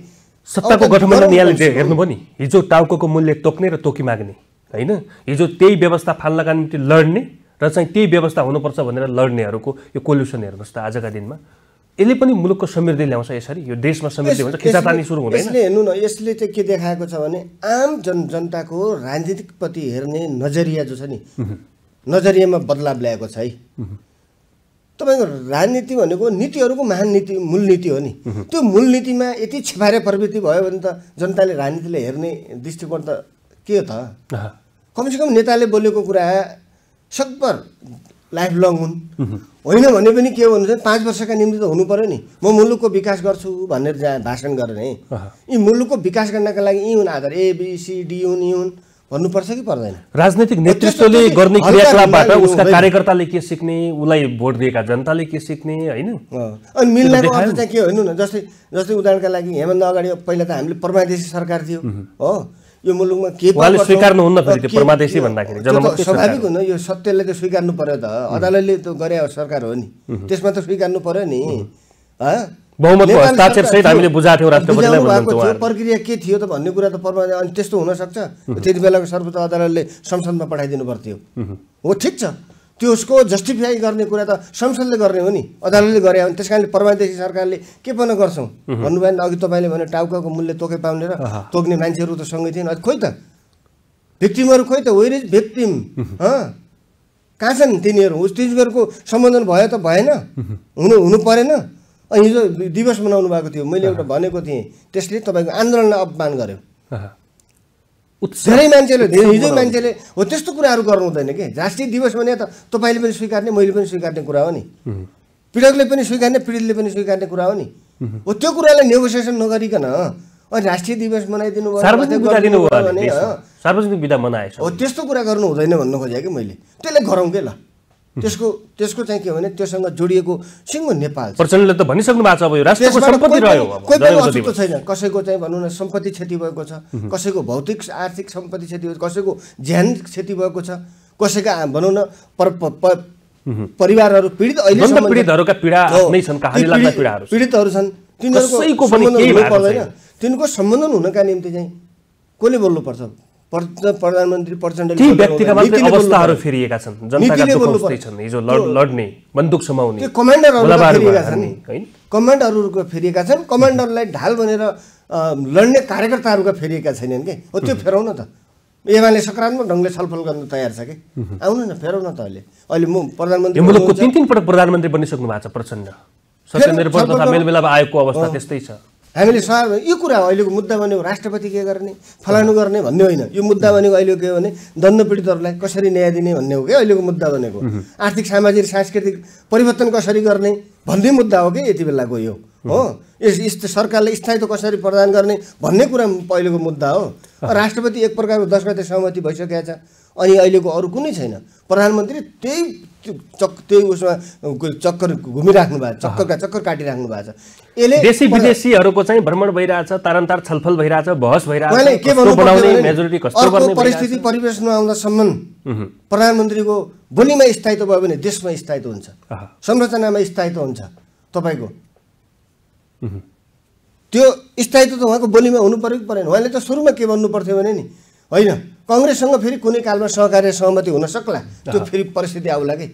सत्ताको गठबन्धन यहाँले हेर्नुभयो नि हिजो टाउको मूल्य तोक्ने र तोकी माग्ने होइन हिजो त्यही व्यवस्था फाल्नका निम्ति लड्ने र चाहिँ त्यही व्यवस्था हुनुपर्छ भनेर लड्नेहरूको यो कोल्युसन हेर्नुहोस् त आजका दिनमा यसले पनि मुलुकको समृद्धि ल्याउँछ यसरी यो देशमा समृद्धि हुन्छ खिचातानी सुरु हुँदैन यसले हेर्नु न यसले चाहिँ के देखाएको छ भने आम जन जनताको राजनीतिकप्रति हेर्ने नजरिया जो छ नि नजरियामा बदलाव ल्याएको छ है तपाईँको राजनीति भनेको नीतिहरूको महान नीति मूल नीति हो नि त्यो मूल नीतिमा यति छिपारे प्रवृत्ति भयो भने त जनताले राजनीतिले हेर्ने दृष्टिकोण त के हो त कमसेकम नेताले बोलेको कुरा सकभर लाइफ लङ हुन् होइन भने पनि के भन्नु चाहिँ पाँच वर्षका निम्ति त हुनु पऱ्यो नि म मुलुकको विकास गर्छु भनेर जहाँ भाषण गरेर यी मुलुकको विकास गर्नका लागि यी हुन् आधार एबिसिडी हुन् यी हुन् भन्नुपर्छ कि पर्दैन राजनैतिक नेतृत्वले गर्ने क्रियाकलापबाट उसका कार्यकर्ताले के सिक्ने उसलाई भोट दिएका जनताले के सिक्ने होइन अनि मिल्नको अर्थ चाहिँ के होइन जस्तै जस्तै उदाहरणका लागि हेमन्त अगाडि पहिला त हामीले परमादेशी सरकार थियो हो यो मुलुकमा के स्वीकार्नुहुन्न परमादेशी भन्दाखेरि स्वाभाविक हुन यो सत्यले त स्वीकार्नु पर्यो त अदालतले त गरे सरकार हो नि त्यसमा त स्वीकार्नु पर्यो नि हामीले प्रक्रिया के थियो त भन्ने कुरा त पर्व अनि त्यस्तो हुनसक्छ त्यति बेलाको सर्वोच्च अदालतले संसदमा पठाइदिनु पर्थ्यो हो ठिक छ त्यो उसको जस्टिफाई गर्ने कुरा त संसदले गर्ने हो नि अदालतले गरे हो नि त्यस कारणले परमादेशी सरकारले के पनि गर्छौँ भन्नुभयो भने अघि तपाईँले भने टाउकाको मूल्य तोके पाउने र तोक्ने मान्छेहरू त सँगै थिएन खोइ त भिक्टिमहरू खोइ त होइन इज भिक्टिम कहाँ छन् तिनीहरू तिनीहरूको सम्बोधन भयो त भएन हुनु हुनु परेन हिजो दिवस मनाउनु भएको थियो मैले एउटा भनेको थिएँ त्यसले तपाईँको आन्दोलनलाई अपमान गर्यो धेरै मान्छेले हिजो मान्छेले हो त्यस्तो कुराहरू गर्नु हुँदैन कि राष्ट्रिय दिवस भने त तपाईँले पनि स्वीकार्ने मैले पनि स्वीकार्ने कुरा हो नि पीडकले पनि स्वीकार्ने पीडितले पनि स्वीकार्ने कुरा हो नि हो त्यो कुरालाई नेगोसिएसन नगरिकन अनि राष्ट्रिय दिवस मनाइदिनु सार्वजनिक हो त्यस्तो कुरा गर्नु हुँदैन भन्नु खोजेँ कि मैले त्यसले गरौँ के ल त्यसको त्यसको चाहिँ के भने त्योसँग जोडिएको सिङ्गो नेपाल प्रचण्डले त भनिसक्नु भएको छ अब यो राष्ट्रको सम्पत्ति रह्यो कोही पनि अस्तित्व छैन कसैको चाहिँ भनौँ न सम्पत्ति क्षति भएको छ कसैको भौतिक आर्थिक सम्पत्ति क्षति भएको कसैको ज्यान क्षति भएको छ कसैको भनौँ न परिवारहरू पीडित अहिले पीडितहरूका पीडा नै छन् पीडितहरू छन् तिनीहरूको पर्दैन तिनीहरूको सम्बन्धन हुनका निम्ति चाहिँ कसले बोल्नुपर्छ प्रधानमन्त्री प्रचण्ड ती व्यक्तिका मात्रै अवस्थाहरू फेरिएका छन् जनताका दुःख छन् हिजो लड्ने बन्दुक समाउने त्यो कमान्डरहरू फेरिएका छन् नि कमान्डरहरूको फेरिएका छन् कमान्डरलाई ढाल भनेर लड्ने कार्यकर्ताहरूका फेरिएका छैनन् कि हो त्यो फेराउन त एमाले सकारात्मक ढङ्गले छलफल गर्न तयार छ कि आउनु न फेराउन त अहिले अहिले म प्रधानमन्त्री तिन तिन पटक प्रधानमन्त्री बनिसक्नु भएको छ प्रचण्ड सत्येन्द्र पर्दा मेलमिलाप आएको अवस्था त्यस्तै छ हामीले सवाल यो कुरा हो अहिलेको मुद्दा भनेको राष्ट्रपति के गर्ने फलानु गर्ने भन्ने होइन यो मुद्दा भनेको अहिलेको के हो भने दण्डपीडितहरूलाई कसरी न्याय दिने भन्ने हो क्या अहिलेको मुद्दा भनेको आर्थिक सामाजिक सांस्कृतिक परिवर्तन कसरी गर्ने भन्ने मुद्दा हो कि यति बेलाको यो हो यस यस्तो सरकारले स्थायित्व कसरी प्रदान गर्ने भन्ने कुरा पहिलेको मुद्दा हो राष्ट्रपति एक प्रकारको दस गते सहमति भइसकेको छ अनि अहिलेको अरू कुनै छैन प्रधानमन्त्री त्यही चक त्यही उसमा चक्कर घुमिराख्नु भएको चक्करका चक्कर काटिराख्नु भएको छ यसले देशी विदेशीहरूको चाहिँ भ्रमण भइरहेछ तारन्तार छलफल भइरहेछ बहस भइरहेको परिस्थिति परिवेश नआउँदासम्म प्रधानमन्त्रीको बोलीमा स्थायित्व भयो भने देशमा स्थायित्व हुन्छ संरचनामा स्थायित्व हुन्छ तपाईँको त्यो स्थायित्व त उहाँको बोलीमा हुनु पऱ्यो कि परेन उहाँले त सुरुमा के भन्नु पर्थ्यो भने नि होइन कङ्ग्रेससँग फेरि कुनै कालमा सहकार्य सहमति हुन सक्ला त्यो फेरि परिस्थिति आउला कि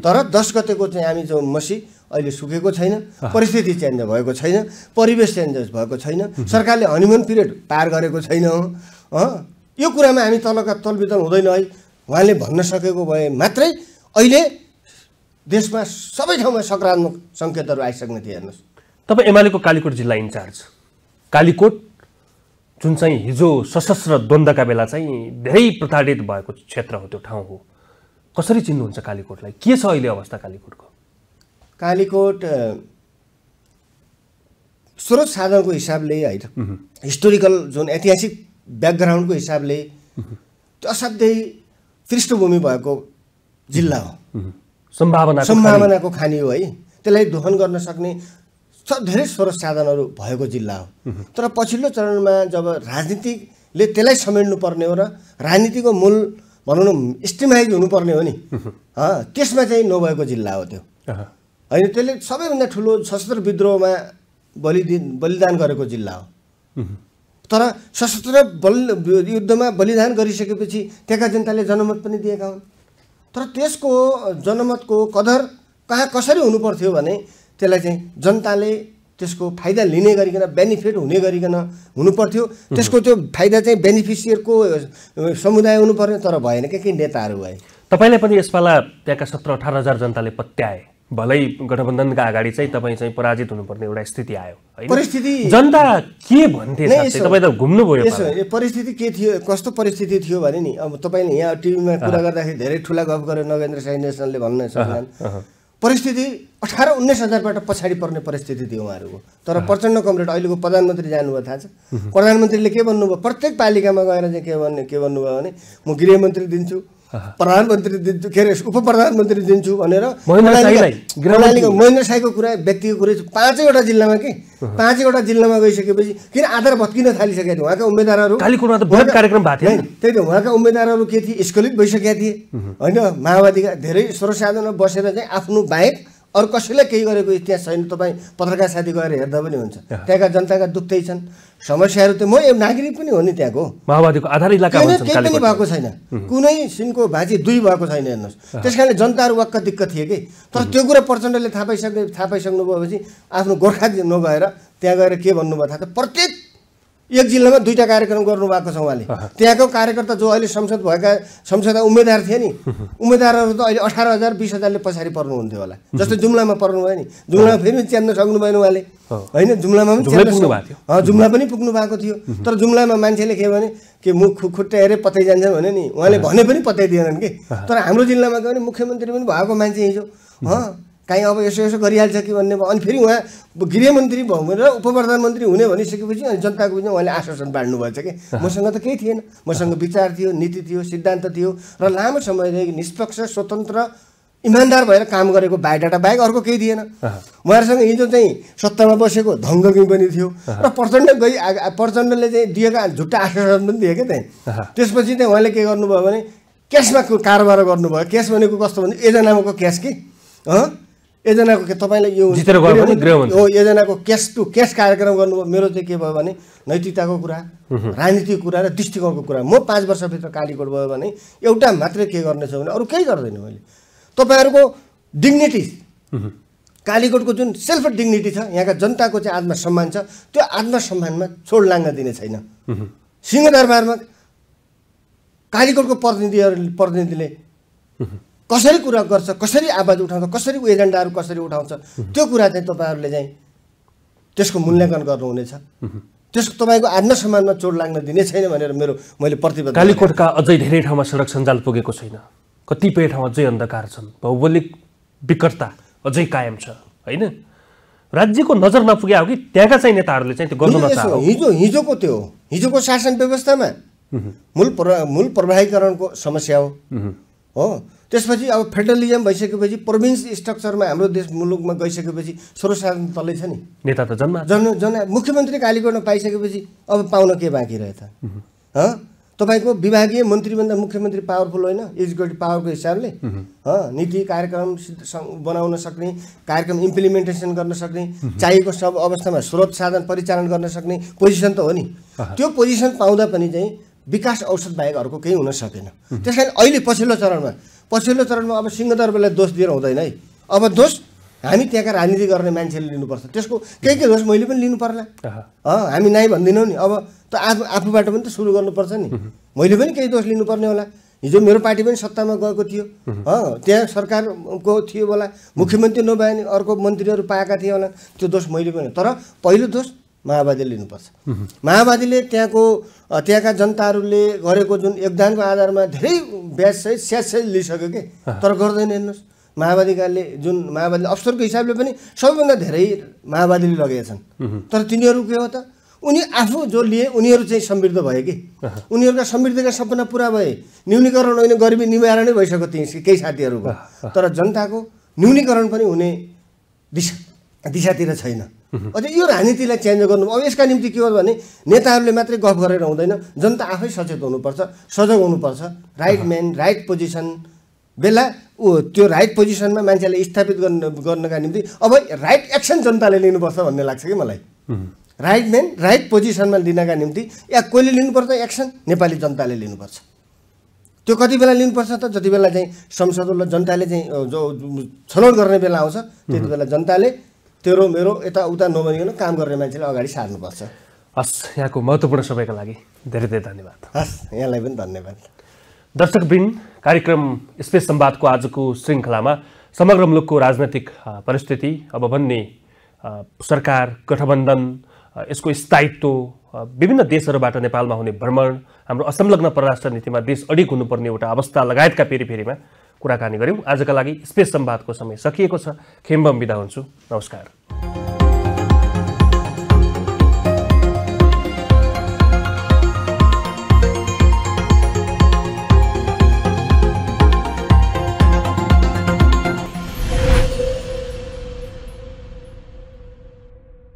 तर दस गतेको चाहिँ हामी जो मसी अहिले सुकेको छैन परिस्थिति चेन्ज भएको छैन परिवेश चेन्ज भएको छैन सरकारले हनिमुन पिरियड पार गरेको छैन यो कुरामा हामी तलका तलबितल हुँदैन है उहाँले भन्न सकेको भए मात्रै अहिले देशमा सबै ठाउँमा सकारात्मक सङ्केतहरू आइसक्ने थिए हेर्नुहोस् तपाईँ एमालेको कालीकोट जिल्ला इन्चार्ज कालीकोट जुन चाहिँ हिजो सशस्त्र द्वन्द्वका बेला चाहिँ धेरै प्रताडित भएको क्षेत्र हो त्यो ठाउँ हो कसरी चिन्नुहुन्छ कालीकोटलाई के छ अहिले अवस्था कालीकोटको कालीकोट स्रोत साधनको हिसाबले होइन हिस्टोरिकल जुन ऐतिहासिक ब्याकग्राउन्डको हिसाबले त्यो असाध्यै पृष्ठभूमि भएको जिल्ला हो सम्भावना सम्भावनाको खानी हो है त्यसलाई दोहन गर्न सक्ने धेरै स्रोत साधनहरू भएको जिल्ला हो तर पछिल्लो चरणमा जब राजनीतिले त्यसलाई समेट्नुपर्ने हो र राजनीतिको मूल भनौँ न स्ट्रिमाइज हुनुपर्ने हो नि त्यसमा चाहिँ नभएको जिल्ला हो त्यो होइन त्यसले सबैभन्दा ठुलो सशस्त्र विद्रोहमा बलिदिन बलिदान गरेको जिल्ला हो तर सशस्त्र बल युद्धमा बलिदान गरिसकेपछि त्यहाँका जनताले जनमत पनि दिएका हुन् तर त्यसको जनमतको कदर कहाँ कसरी हुनुपर्थ्यो भने त्यसलाई चाहिँ जनताले त्यसको फाइदा लिने गरिकन बेनिफिट हुने गरिकन हुनुपर्थ्यो त्यसको त्यो फाइदा चाहिँ बेनिफिसियरको समुदाय हुनु पर्ने तर भएन क्या के नेताहरू भए तपाईँले पनि यसपाला त्यहाँका सत्र अठार हजार जनताले पत्याए भलै गठबन्धनका अगाडि चाहिँ तपाईँ चाहिँ पराजित हुनुपर्ने एउटा स्थिति आयो परिस्थिति जनता के भन्थे तपाईँ त घुम्नुभयो यसो परिस्थिति के थियो कस्तो परिस्थिति थियो भने नि अब तपाईँले यहाँ टिभीमा कुरा गर्दाखेरि धेरै ठुला गफ गर्यो नगेन्द्र साई नेसनलले भन्नु सक्दैन परिस्थिति अठार उन्नाइस हजारबाट पछाडि पर्ने परिस्थिति थियो उहाँहरूको तर प्रचण्ड कमरेड अहिलेको प्रधानमन्त्री जानुभयो थाहा छ प्रधानमन्त्रीले के भन्नुभयो प्रत्येक पालिकामा गएर चाहिँ के भन्ने के भन्नुभयो भने म गृहमन्त्री दिन्छु प्रधानमन्त्री दिन्छु के अरे उप प्रधानमन्त्री दिन्छु भनेर महेन्द्र साईको कुरा व्यक्तिको कुरा पाँचैवटा जिल्लामा कि पाँचैवटा जिल्लामा गइसकेपछि किन आधार भत्किन थालिसकेका थिए उहाँका उम्मेद्वारहरू कार्यक्रम भएको थियो त्यही त उहाँका उम्मेदवारहरू के थिए स्खलित भइसकेका थिए होइन माओवादीका धेरै स्वरसाधनमा बसेर चाहिँ आफ्नो बाहेक अरू कसैलाई केही गरेको इतिहास छैन तपाईँ पत्रकार साथी गएर हेर्दा पनि हुन्छ त्यहाँका जनताका दुख्दै छन् समस्याहरू त म नागरिक पनि हो नि त्यहाँको माओवादीको आधार इलाका केही पनि भएको छैन कुनै सिनको भाजी दुई भएको छैन हेर्नुहोस् त्यस कारणले जनताहरू वाक्क दिक्क थिए कि तर त्यो कुरा प्रचण्डले थाहा पाइसक्ने थाहा पाइसक्नु भएपछि आफ्नो गोर्खा नभएर त्यहाँ गएर के भन्नुभएको थाहा त प्रत्येक एक जिल्लामा दुईवटा कार्यक्रम गर्नुभएको छ उहाँले त्यहाँको कार्यकर्ता जो अहिले संसद भएका संसदका उम्मेद्वार थिए नि *laughs* उम्मेद्वारहरू त अहिले अठार हजार बिस हजारले पछाडि पर्नुहुन्थ्यो होला जस्तो जुम्लामा पर्नुभयो नि जुम्लामा फेरि पनि च्यान्न सक्नु भएन उहाँले होइन जुम्लामा पनि जुम्ला पनि पुग्नु भएको थियो तर जुम्लामा मान्छेले के भने के मुख खुट्टा हेरे पत्याइ जान्छन् भने नि उहाँले भने पनि पत्याइदिएनन् कि तर हाम्रो जिल्लामा गयो भने मुख्यमन्त्री पनि भएको मान्छे हिजो काहीँ अब यसो यसो गरिहाल्छ कि भन्ने अनि फेरि उहाँ गृहमन्त्री भएर उप प्रधानमन्त्री हुने भनिसकेपछि अनि जनताको बिचमा उहाँले आश्वासन बाँड्नु भएछ कि *laughs* मसँग त केही थिएन मसँग विचार थियो नीति थियो सिद्धान्त थियो र लामो समयदेखि निष्पक्ष स्वतन्त्र इमान्दार भएर काम गरेको बायोडाटा बाहेक अर्को केही थिएन उहाँहरूसँग हिजो चाहिँ सत्तामा बसेको धङ्गकिङ पनि थियो र प्रचण्ड गई प्रचण्डले चाहिँ दिएका झुट्टा आश्वासन पनि दिए क्या त्यहाँ त्यसपछि चाहिँ उहाँले के गर्नुभयो भने क्यासमा कारोबार गर्नुभयो क्यास भनेको कस्तो भने एजनामाको क्यास कि एकजनाको तपाईँलाई यो हो एकजनाको क्यास टु क्यास कार्यक्रम गर्नुभयो मेरो चाहिँ के भयो भने नैतिकताको कुरा राजनीतिको कुरा र दृष्टिकोणको कुरा म पाँच वर्षभित्र कालीकोट भयो भने एउटा मात्रै के गर्नेछु भने अरू केही गर्दैन मैले तपाईँहरूको डिग्निटी कालीकोटको जुन सेल्फ डिग्निटी छ यहाँका जनताको चाहिँ आत्मसम्मान छ त्यो आत्मसम्मानमा छोड लाङ्ग दिने छैन सिंहदरबारमा कालीकोटको प्रतिनिधिहरू प्रतिनिधिले कसरी कुरा गर्छ कसरी आवाज उठाउँछ कसरी एजेन्डाहरू कसरी उठाउँछ त्यो कुरा चाहिँ तपाईँहरूले चाहिँ त्यसको मूल्याङ्कन गर्नुहुनेछ त्यसको तपाईँको आत्मसम्मानमा चोट लाग्न दिने छैन भनेर मेरो मैले प्रतिबद्ध कालीकोटका अझै धेरै ठाउँमा सडक सञ्जाल पुगेको छैन कतिपय ठाउँ अझै अन्धकार छन् भौगोलिक विकटता अझै कायम छ होइन राज्यको नजर नपुगे हो कि त्यहाँका चाहिँ नेताहरूले चाहिँ त्यो गर्नु हिजो हिजोको त्यो हो हिजोको शासन व्यवस्थामा मूल प्र मूल प्रभावीकरणको समस्या हो हो त्यसपछि अब फेडरलिजम भइसकेपछि प्रोभिन्स स्ट्रक्चरमा हाम्रो देश मुलुकमा गइसकेपछि सर्वसाधारण तलै छ नि नेता त जन्म जन जन मुख्यमन्त्री कालीगढ गर्न पाइसकेपछि अब पाउन के बाँकी रह्यो त तपाईँको विभागीय मन्त्रीभन्दा मुख्यमन्त्री पावरफुल होइन इज गोड पावरको हिसाबले नीति कार्यक्रम बनाउन सक्ने कार्यक्रम इम्प्लिमेन्टेसन गर्न सक्ने चाहिएको सब अवस्थामा स्रोत साधन परिचालन गर्न सक्ने पोजिसन त हो नि त्यो पोजिसन पाउँदा पनि चाहिँ विकास औषध बाहेक अर्को केही हुन सकेन त्यस अहिले पछिल्लो चरणमा पछिल्लो चरणमा अब सिंहदरबारलाई दोष दिएर हुँदैन है अब दोष हामी त्यहाँका राजनीति गर्ने मान्छेले लिनुपर्छ त्यसको केही केही दोष मैले पनि लिनु पर्ला हामी नाइ भनिदिनौँ नि अब त आफू आफूबाट पनि त सुरु गर्नुपर्छ नि मैले पनि केही दोष लिनुपर्ने होला हिजो मेरो पार्टी पनि सत्तामा गएको थियो त्यहाँ सरकारको थियो होला मुख्यमन्त्री नभए नि अर्को मन्त्रीहरू पाएका थिए होला त्यो दोष मैले पनि तर पहिलो दोष माओवादीले लिनुपर्छ माओवादीले त्यहाँको त्यहाँका जनताहरूले गरेको जुन योगदानको आधारमा धेरै ब्याजसहित स्यासहित लिइसक्यो कि तर गर्दैन हेर्नुहोस् माओवादीकाले जुन माओवादी अफसरको हिसाबले पनि सबैभन्दा धेरै माओवादीले लगेका छन् तर तिनीहरू के हो त उनी आफू जो लिए उनीहरू चाहिँ समृद्ध भए कि उनीहरूका समृद्धिका सपना पुरा भए न्यूनीकरण होइन गरिबी निवारणै भइसक्यो त्यही केही साथीहरूको तर जनताको न्यूनीकरण पनि हुने दिशा दिशातिर छैन अझै यो राजनीतिलाई चेन्ज गर्नु अब यसका निम्ति के हो भने नेताहरूले मात्रै गफ गरेर हुँदैन जनता आफै सचेत हुनुपर्छ सजग हुनुपर्छ राइट म्यान राइट पोजिसन बेला ऊ त्यो राइट पोजिसनमा मान्छेले स्थापित गर्नु गर्नका निम्ति अब राइट एक्सन जनताले लिनुपर्छ भन्ने लाग्छ कि मलाई राइट म्यान राइट पोजिसनमा लिनका निम्ति या कसले लिनुपर्छ एक्सन नेपाली जनताले लिनुपर्छ त्यो कति बेला लिनुपर्छ त जति बेला चाहिँ संसदलाई जनताले चाहिँ जो छनौट गर्ने बेला आउँछ त्यति बेला जनताले तेरो मेरो यताउता नभनिकन काम गर्ने मान्छेले अगाडि सार्नुपर्छ हस् यहाँको महत्त्वपूर्ण सबैको लागि धेरै धेरै धन्यवाद हस् यहाँलाई पनि धन्यवाद दर्शकबिन कार्यक्रम स्पेस सम्वादको आजको श्रृङ्खलामा समग्र मुलुकको राजनैतिक परिस्थिति अब भन्ने सरकार गठबन्धन यसको स्थायित्व विभिन्न देशहरूबाट नेपालमा हुने भ्रमण हाम्रो असंलग्न परराष्ट्र नीतिमा देश अडिग हुनुपर्ने एउटा अवस्था लगायतका फेरि फेरिमा कुराकानी गऱ्यौँ आजका लागि स्पेस सम्वादको समय सकिएको छ खेम्बम बिदा हुन्छु नमस्कार